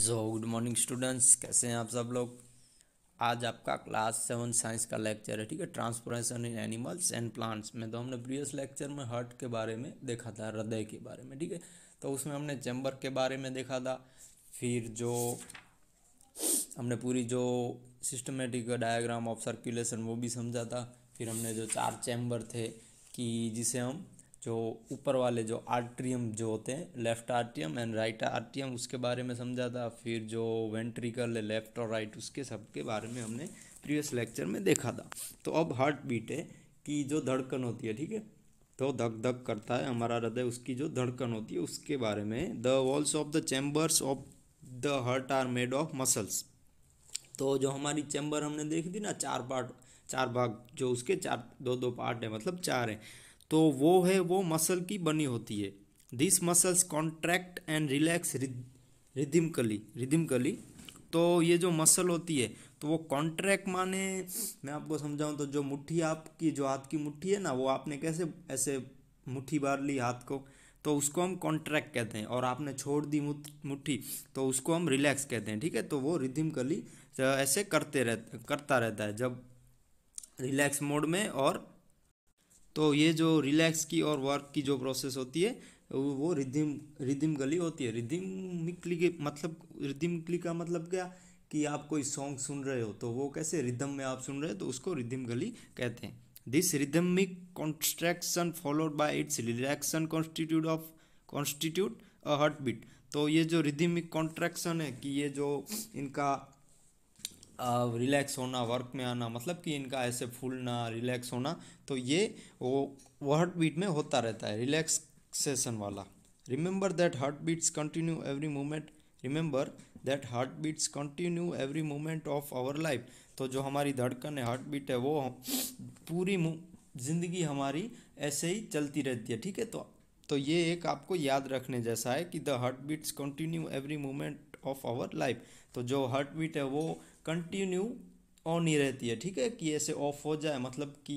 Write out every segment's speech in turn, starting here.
so good morning students कैसे हैं आप सब लोग आज आपका क्लास सेवन साइंस का लेक्चर है ठीक है transportation in animals and plants में तो हमने प्रीवियस लेक्चर में हार्ट के बारे में देखा था हृदय के बारे में ठीक है तो उसमें हमने चैम्बर के बारे में देखा था फिर जो हमने पूरी जो सिस्टमेटिक डायग्राम ऑफ सर्कुलेशन वो भी समझा था फिर हमने जो चार चैम्बर थे कि जिसे हम जो ऊपर वाले जो आर्ट्रियम जो होते हैं left atrium and right atrium उसके बारे में समझा था फिर जो वेंट्रिकल है लेफ़्ट और राइट उसके सब के बारे में हमने प्रीवियस लेक्चर में देखा था तो अब हार्ट बीट है कि जो धड़कन होती है ठीक है तो धक धक करता है हमारा हृदय उसकी जो धड़कन होती है उसके बारे में the walls of the chambers of the heart are made of muscles तो जो हमारी चैम्बर हमने देखी थी ना चार पार्ट चार भाग जो उसके चार दो दो पार्ट है मतलब चार है तो वो है वो मसल की बनी होती है this muscles contract and relax rhythmically rhythmically तो ये जो मसल होती है तो वो कॉन्ट्रैक्ट माने मैं आपको समझाऊँ तो जो मुट्ठी आपकी जो हाथ की मुट्ठी है ना वो आपने कैसे ऐसे मुट्ठी बार ली हाथ को तो उसको हम कॉन्ट्रैक्ट कहते हैं और आपने छोड़ दी मुट्ठी तो उसको हम रिलैक्स कहते हैं ठीक है तो वो रिदिमकली ऐसे करते रह करता रहता है जब रिलैक्स मोड में और तो ये जो रिलैक्स की और वर्क की जो प्रोसेस होती है वो रिदिम गली होती है रिदिमिकली के मतलब रिदिमकली का मतलब क्या कि आप कोई सॉन्ग सुन रहे हो तो वो कैसे रिदम में आप सुन रहे हो तो उसको गली कहते हैं this rhythmic construction followed by its relaxation constitute of constitute a heart beat तो ये जो रिदिमिक कॉन्ट्रैक्शन है कि ये जो इनका रिलैक्स होना वर्क में आना मतलब कि इनका ऐसे फूलना रिलैक्स होना तो ये वो वो हर्ट बीट में होता रहता है रिलैक्सेशन वाला remember that heart beats continue every moment remember that heart beats continue every moment of our life तो जो हमारी धड़कन है हार्ट बीट है वो पूरी जिंदगी हमारी ऐसे ही चलती रहती है ठीक है तो तो ये एक आपको याद रखने जैसा है कि the heart beats continue every moment of our life तो जो हार्ट बीट है वो कंटिन्यू ऑन ही रहती है ठीक है कि ऐसे ऑफ हो जाए मतलब कि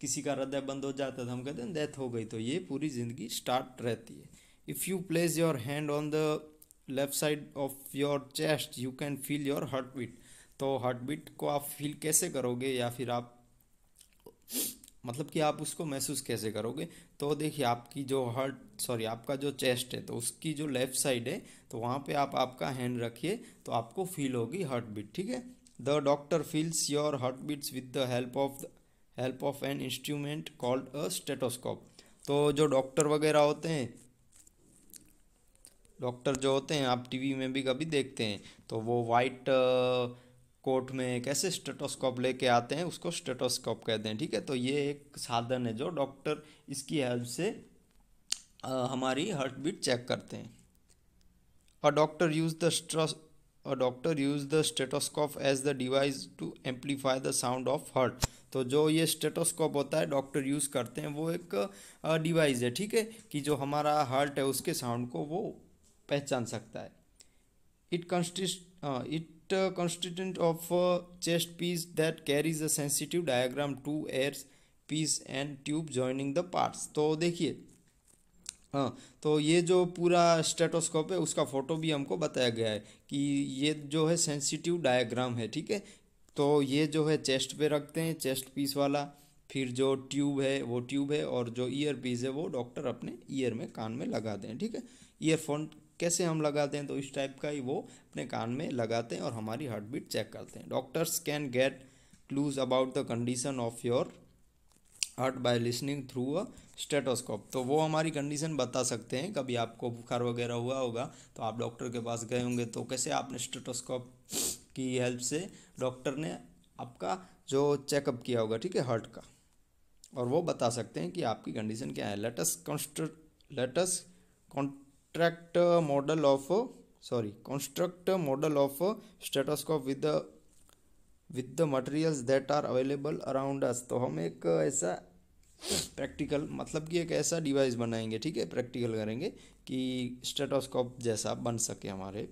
किसी का हृदय बंद हो जाता है तो हम कहते हैं डेथ हो गई तो ये पूरी ज़िंदगी स्टार्ट रहती है if you place your hand on the left side of your chest you can feel your heart beat तो हार्ट बीट को आप फील कैसे करोगे या फिर आप मतलब कि आप उसको महसूस कैसे करोगे तो देखिए आपकी जो हर्ट सॉरी आपका जो चेस्ट है तो उसकी जो लेफ़्ट साइड है तो वहाँ पे आप आपका हैंड रखिए तो आपको फील होगी हार्ट बीट ठीक है the doctor feels your heart beats with the help of help of an instrument called a stethoscope तो जो डॉक्टर वगैरह होते हैं डॉक्टर जो होते हैं आप टीवी में भी कभी देखते हैं तो वो वाइट कोट में एक ऐसे स्टेटोस्कोप लेके आते हैं उसको स्टेटोस्कोप कहते हैं ठीक है तो ये एक साधन है जो डॉक्टर इसकी हेल्प से आ, हमारी हार्ट बीट चेक करते हैं और डॉक्टर यूज़ द और doctor use the stethoscope as the device to amplify the sound of heart तो जो ये स्टेटोस्कोप होता है डॉक्टर यूज़ करते हैं वो एक डिवाइस है ठीक है कि जो हमारा हार्ट है उसके साउंड को वो पहचान सकता है it consist it uh, constituent of a chest piece that carries a sensitive diagram two airs piece and tube joining the parts तो देखिए हाँ तो ये जो पूरा स्टेटोस्कोप है उसका फ़ोटो भी हमको बताया गया है कि ये जो है सेंसिटिव डायग्राम है ठीक है तो ये जो है चेस्ट पे रखते हैं चेस्ट पीस वाला फिर जो ट्यूब है वो ट्यूब है और जो ईयर पीस है वो डॉक्टर अपने ईयर में कान में लगा दें ठीक है ईयरफोन कैसे हम लगाते हैं तो इस टाइप का ही वो अपने कान में लगाते हैं और हमारी हार्ट बीट चेक करते हैं doctors can get clues about the condition of your heart by listening through a stethoscope तो वो हमारी कंडीशन बता सकते हैं कभी आपको बुखार वगैरह हुआ होगा तो आप डॉक्टर के पास गए होंगे तो कैसे आपने स्टेटोस्कोप की हेल्प से डॉक्टर ने आपका जो चेकअप किया होगा ठीक है हार्ट का और वो बता सकते हैं कि आपकी कंडीशन क्या है let's const let's cont construct model of sorry construct model of stethoscope with with the materials that are available around us तो हम एक ऐसा प्रैक्टिकल मतलब कि एक ऐसा डिवाइस बनाएंगे ठीक है प्रैक्टिकल करेंगे कि स्टेटोस्कोप जैसा बन सके हमारे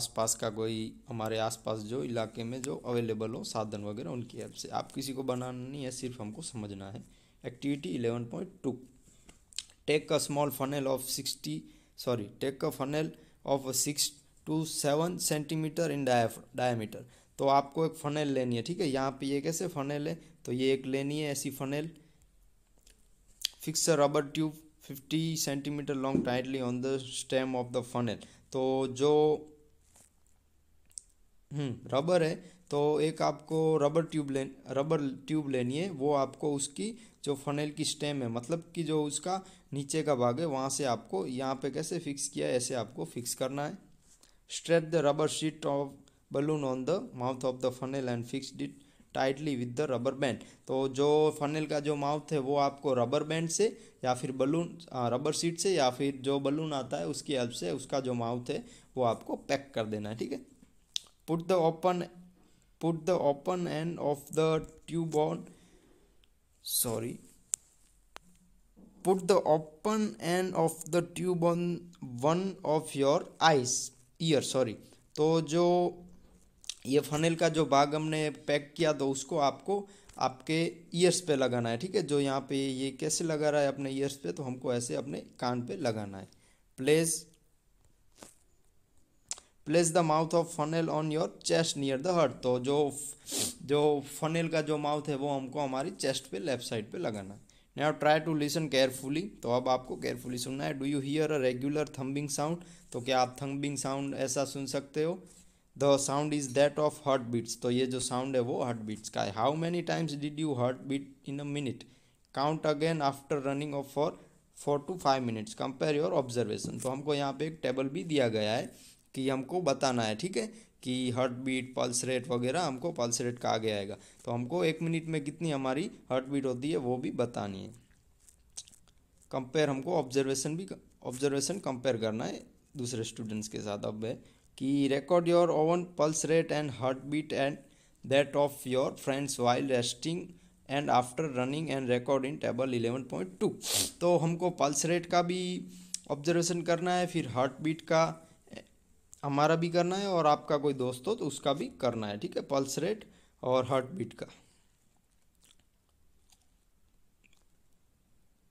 आसपास का कोई हमारे आसपास जो इलाके में जो अवेलेबल हो साधन वगैरह उनकी हेल्प से आप किसी को बनाना नहीं है सिर्फ हमको समझना है activity eleven point two take a small funnel of 60 sorry take a funnel of 6 to 7 centimetre in diameter तो आपको एक फनेल लेनी है ठीक है यहाँ पे ये कैसे फनेल है तो ये एक लेनी है ऐसी funnel fix rubber tube 50 centimetre long tightly on the stem of the funnel तो जो रबर हम्म, है तो एक आपको रबर ट्यूब ले रबर ट्यूब लेनी है वो आपको उसकी जो फनेल की स्टेम है मतलब कि जो उसका नीचे का भाग है वहाँ से आपको यहाँ पे कैसे फिक्स किया है ऐसे आपको फिक्स करना है stretch the rubber sheet of balloon on the mouth of the funnel and fixed it tightly with the rubber band तो जो फनेल का जो माउथ है वो आपको रबर बैंड से या फिर बलून रबर सीट से या फिर जो बलून आता है उसकी हेल्प से उसका जो माउथ है वो आपको पैक कर देना है ठीक है put the open put the open end of the tube on sorry put the open end of the tube on one of your eyes ear sorry तो जो ये फनेल का जो भाग हमने पैक किया तो उसको आपको आपके ईयर्स पे लगाना है ठीक है जो यहाँ पे ये कैसे लगा रहा है अपने ईयर्स पे तो हमको ऐसे अपने कान पे लगाना है place place the mouth of funnel on your chest near the heart तो जो जो फनेल का जो माउथ है वो हमको हमारी चेस्ट पे लेफ्ट साइड पे लगाना है now try to listen carefully तो अब आपको केयरफुली सुनना है do you hear a regular thumbing sound तो क्या आप थम्बिंग साउंड ऐसा सुन सकते हो the sound is that of heart beats तो ये जो साउंड है वो हार्ट बीट्स का है how many times did you heart beat in a minute count again after running of for four to five minutes compare your observation तो हमको यहाँ पे एक टेबल भी दिया गया है कि हमको बताना है ठीक है कि हार्ट बीट पल्स रेट वगैरह हमको पल्स रेट का आगे आएगा तो हमको एक मिनट में कितनी हमारी हार्ट बीट होती है वो भी बतानी है कंपेयर हमको ऑब्जर्वेशन भी ऑब्जर्वेशन कंपेयर करना है दूसरे स्टूडेंट्स के साथ अब है कि record your own pulse rate and heart beat and that of your friends while resting and after running and record in table eleven point two तो हमको पल्स रेट का भी ऑब्जर्वेशन करना है फिर हार्ट बीट का हमारा भी करना है और आपका कोई दोस्त हो तो उसका भी करना है ठीक है पल्स रेट और हार्ट बीट का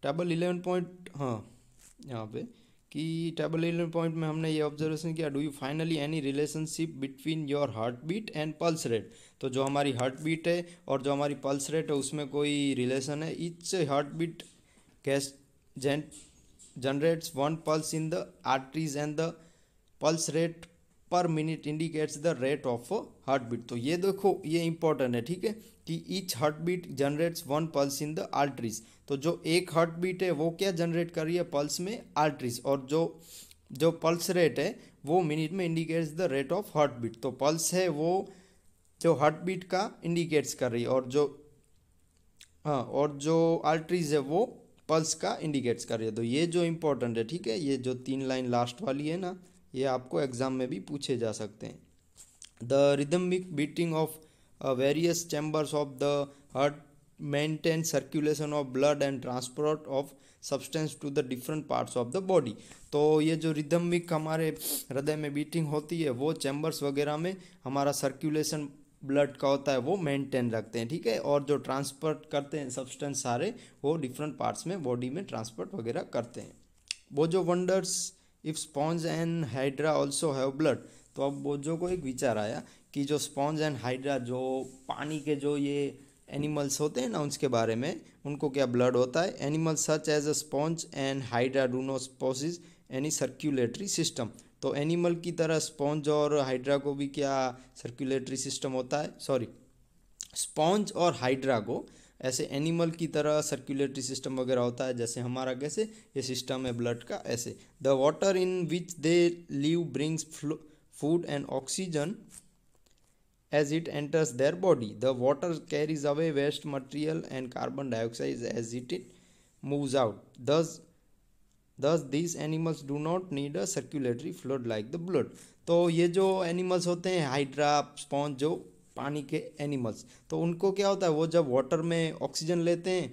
टेबल इलेवन पॉइंट हाँ यहाँ पे कि टेबल इलेवन पॉइंट में हमने ये ऑब्जर्वेशन किया do you finally any relationship between your heart beat and pulse rate तो जो हमारी हार्ट बीट है और जो हमारी पल्स रेट है उसमें कोई रिलेशन है each heart beat cash gent generates one pulse in the arteries and the pulse rate per minute indicates the rate of heart beat तो ये देखो ये इंपॉर्टेंट है ठीक है कि each heart beat generates one pulse in the arteries तो जो एक हार्ट बीट है वो क्या जनरेट कर रही है पल्स में आर्टरीज और जो जो पल्स रेट है वो मिनट में indicates the rate of heart beat तो पल्स है वो जो हार्ट बीट का इंडिकेट्स कर रही है और जो हाँ और जो आर्टरीज है वो पल्स का इंडिकेट्स कर रही है तो ये जो इम्पोर्टेंट है ठीक है ये जो तीन लाइन लास्ट वाली है ना ये आपको एग्ज़ाम में भी पूछे जा सकते हैं the rhythmic beating of various chambers of the heart maintain circulation of blood and transport of substance to the different parts of the body तो ये जो रिदमिक हमारे हृदय में बीटिंग होती है वो चैम्बर्स वगैरह में हमारा सर्कुलेशन ब्लड का होता है वो मेंटेन रखते हैं ठीक है और जो ट्रांसपोर्ट करते हैं सब्सटेंस सारे वो डिफरेंट पार्ट्स में बॉडी में ट्रांसपोर्ट वगैरह करते हैं वो जो wonders if sponge and hydra also have blood तो अब बोजो को एक विचार आया कि जो स्पॉन्ज एंड हाइड्रा जो पानी के जो ये एनिमल्स होते हैं ना उसके बारे में उनको क्या ब्लड होता है animal such as a sponge and hydra do no possess any circulatory system तो एनिमल की तरह स्पॉन्ज और हाइड्रा को भी क्या सर्क्यूलेटरी सिस्टम होता है सॉरी स्पॉन्ज और हाइड्रा को ऐसे एनिमल की तरह सर्कुलेटरी सिस्टम वगैरह होता है जैसे हमारा कैसे ये सिस्टम है ब्लड का ऐसे the water in which they live brings food and oxygen as it enters their body the water carries away waste material and carbon dioxide as it it move out this this this animals do not need a circulatory fluid like the blood तो ये जो animals होते हैं hydra sponge जो पानी के animals तो उनको क्या होता है वो जब वाटर में ऑक्सीजन लेते हैं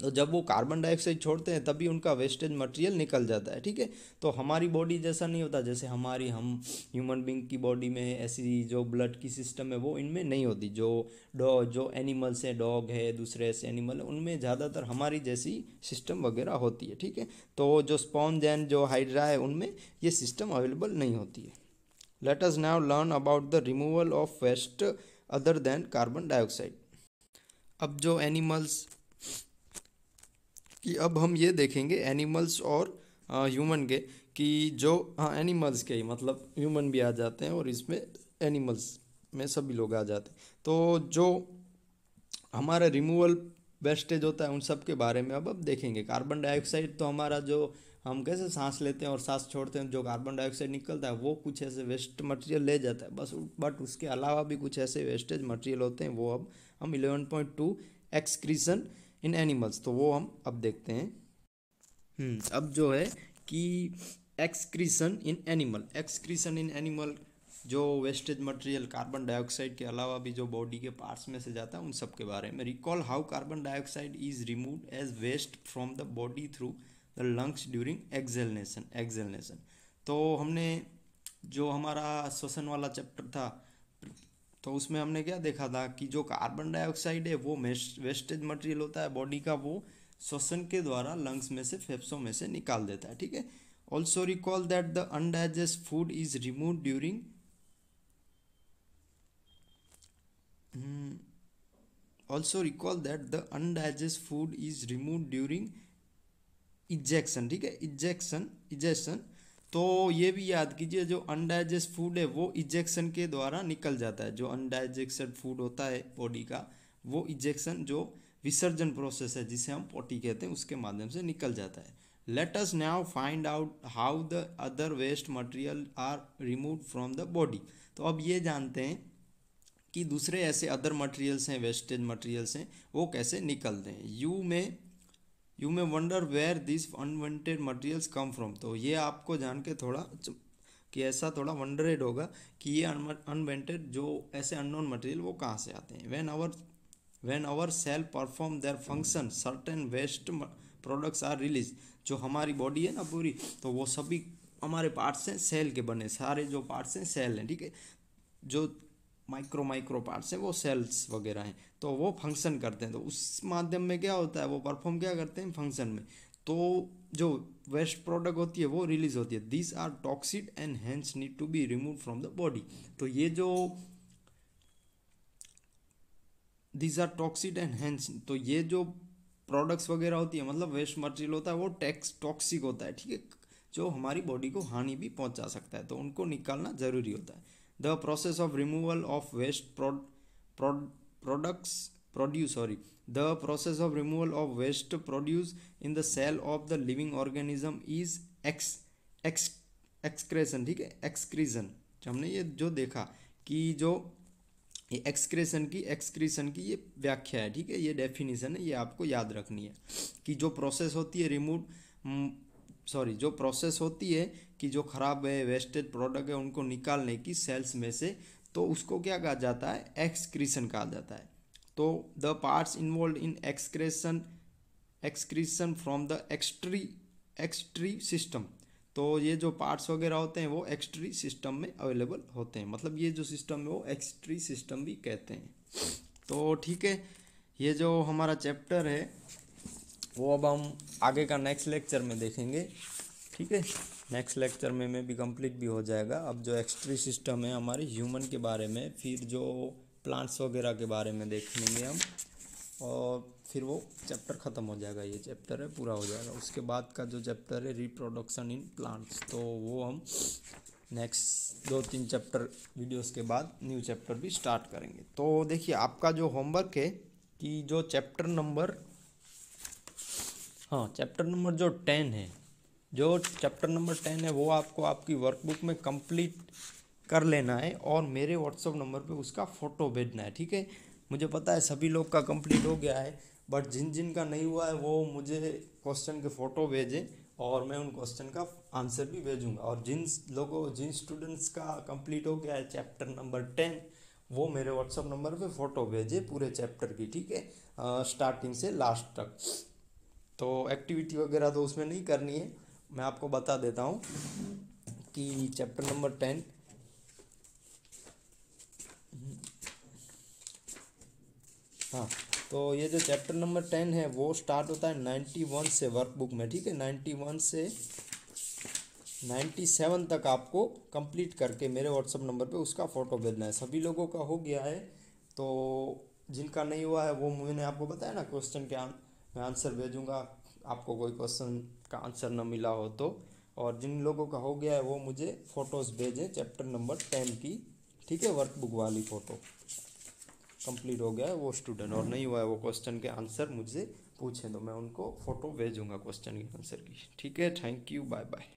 तो जब वो कार्बन डाइऑक्साइड छोड़ते हैं तभी उनका वेस्टेज मटेरियल निकल जाता है ठीक है तो हमारी बॉडी जैसा नहीं होता जैसे हमारी हम ह्यूमन बींग की बॉडी में ऐसी जो ब्लड की सिस्टम है वो इनमें नहीं होती जो डॉ जो एनिमल्स हैं डॉग है दूसरे ऐसे एनिमल उनमें ज़्यादातर हमारी जैसी सिस्टम वगैरह होती है ठीक है तो जो स्पॉन्ज एंड जो हाइड्रा है उनमें ये सिस्टम अवेलेबल नहीं होती है let us now learn about the removal of waste other than carbon dioxide अब जो animals कि अब हम ये देखेंगे एनिमल्स और ह्यूमन के कि जो हाँ एनिमल्स के ही मतलब ह्यूमन भी आ जाते हैं और इसमें एनिमल्स में सभी लोग आ जाते हैं तो जो हमारा रिमूवल वेस्टेज होता है उन सब के बारे में अब अब देखेंगे कार्बन डाइऑक्साइड तो हमारा जो हम कैसे सांस लेते हैं और सांस छोड़ते हैं जो कार्बन डाइऑक्साइड निकलता है वो कुछ ऐसे वेस्ट मटेरियल ले जाता है बस बट उसके अलावा भी कुछ ऐसे वेस्टेज मटेरियल होते हैं वो अब हम eleven point two excretion in animals तो वो हम अब देखते हैं हम्म, अब जो है कि excretion in animal excretion in animal जो वेस्टेज मटेरियल कार्बन डाइऑक्साइड के अलावा भी जो बॉडी के पार्ट्स में से जाता है उन सब के बारे में recall how carbon dioxide is remove as waste from the body through the lungs during exhalation exhalation तो हमने जो हमारा श्वसन वाला चैप्टर था तो उसमें हमने क्या देखा था कि जो कार्बन डाइऑक्साइड है वो वेस्टेज मटेरियल होता है बॉडी का वो श्वसन के द्वारा लंग्स में से फेफड़ों में से निकाल देता है ठीक है also recall that the undigest food is remove during also recall that the undigest food is remove during egestion ठीक है इजेक्शन इजेक्शन तो ये भी याद कीजिए जो अनडाइजेस्ट फूड है वो इजेक्शन के द्वारा निकल जाता है जो अनडाइजेस्टेड फूड होता है बॉडी का वो इजेक्शन जो विसर्जन प्रोसेस है जिसे हम पोटी कहते हैं उसके माध्यम से निकल जाता है let's now find out how the other waste waste are remove from the body तो अब ये जानते हैं कि दूसरे ऐसे अदर मटेरियल्स हैं वेस्टेज मटेरियल्स हैं वो कैसे निकलते हैं you may you may wonder where this unwanted materials come from तो ये आपको जान के थोड़ा कि ऐसा थोड़ा वंडरेड होगा कि ये अनवेंटेड जो ऐसे अननोन मटेरियल वो कहाँ से आते हैं when our when our cell perform their function certain waste products are release जो हमारी बॉडी है ना पूरी तो वो सभी हमारे पार्ट्स हैं सेल के बने सारे जो पार्ट्स हैं सेल हैं ठीक है जो माइक्रो माइक्रो पार्ट्स है वो सेल्स वगैरह हैं तो वो फंक्शन करते हैं तो उस माध्यम में क्या होता है वो परफॉर्म क्या करते हैं फंक्शन में तो जो वेस्ट प्रोडक्ट होती है वो रिलीज होती है these are toxic and hence need to be remove from the body तो ये जो these are toxic and hence तो ये जो प्रोडक्ट्स वगैरह होती है मतलब वेस्ट मटेरियल होता है वो टैक्स टॉक्सिक होता है ठीक है जो हमारी बॉडी को हानि भी पहुंचा सकता है तो उनको निकालना ज़रूरी होता है the process of removal of waste prod, prod, products produce sorry the process of removal of waste produce in the cell of the living organism is ex, ex excretion ठीक है एक्सक्रीजन हमने ये जो देखा कि जो ये एक्सक्रेशन की एक्सक्रीशन की ये व्याख्या है ठीक है ये डेफिनेशन है ये आपको याद रखनी है कि जो प्रोसेस होती है रिमूव सॉरी जो प्रोसेस होती है कि जो ख़राब है वेस्टेड प्रोडक्ट है उनको निकालने की सेल्स में से तो उसको क्या कहा जाता है एक्सक्रीसन कहा जाता है तो the parts involve in excretion excretion from the excretory excretory system तो ये जो पार्ट्स वगैरह होते हैं वो एक्सट्री सिस्टम में अवेलेबल होते हैं मतलब ये जो सिस्टम है वो एक्सट्री सिस्टम भी कहते हैं तो ठीक है ये जो हमारा चैप्टर है वो अब हम आगे का नेक्स्ट लेक्चर में देखेंगे ठीक है नेक्स्ट लेक्चर में में भी कंप्लीट भी हो जाएगा अब जो एक्सट्री सिस्टम है हमारे ह्यूमन के बारे में फिर जो प्लांट्स वगैरह के बारे में देखेंगे हम और फिर वो चैप्टर ख़त्म हो जाएगा ये चैप्टर है पूरा हो जाएगा उसके बाद का जो चैप्टर है रिप्रोडक्शन इन प्लांट्स तो वो हम नेक्स्ट दो तीन चैप्टर वीडियोस के बाद न्यू चैप्टर भी स्टार्ट करेंगे तो देखिए आपका जो होमवर्क है कि जो चैप्टर नंबर हाँ चैप्टर नंबर जो टेन है जो चैप्टर नंबर टेन है वो आपको आपकी वर्कबुक में कंप्लीट कर लेना है और मेरे व्हाट्सअप नंबर पे उसका फ़ोटो भेजना है ठीक है मुझे पता है सभी लोग का कंप्लीट हो गया है बट जिन जिन का नहीं हुआ है वो मुझे क्वेश्चन के फ़ोटो भेजें और मैं उन क्वेश्चन का आंसर भी भेजूंगा और जिन लोगों जिन स्टूडेंट्स का कंप्लीट हो गया है चैप्टर नंबर टेन वो मेरे व्हाट्सअप नंबर पे फ़ोटो भेजे पूरे चैप्टर की ठीक है स्टार्टिंग से लास्ट तक तो एक्टिविटी वगैरह तो उसमें नहीं करनी है मैं आपको बता देता हूँ कि चैप्टर नंबर टेन हाँ तो ये जो चैप्टर नंबर टेन है वो स्टार्ट होता है नाइन्टी वन से वर्कबुक में ठीक है नाइन्टी वन से नाइन्टी सेवन तक आपको कंप्लीट करके मेरे व्हाट्सअप नंबर पे उसका फ़ोटो भेजना है सभी लोगों का हो गया है तो जिनका नहीं हुआ है वो मैंने आपको बताया ना क्वेश्चन के आंसर मैं आंसर भेजूँगा आपको कोई क्वेश्चन का आंसर न मिला हो तो और जिन लोगों का हो गया है वो मुझे फ़ोटोज़ भेजें चैप्टर नंबर टेन की ठीक है वर्कबुक वाली फ़ोटो कंप्लीट हो गया है वो स्टूडेंट और नहीं हुआ है वो क्वेश्चन के आंसर मुझसे पूछें तो मैं उनको फ़ोटो भेजूँगा क्वेश्चन के आंसर की ठीक है थैंक यू बाय बाय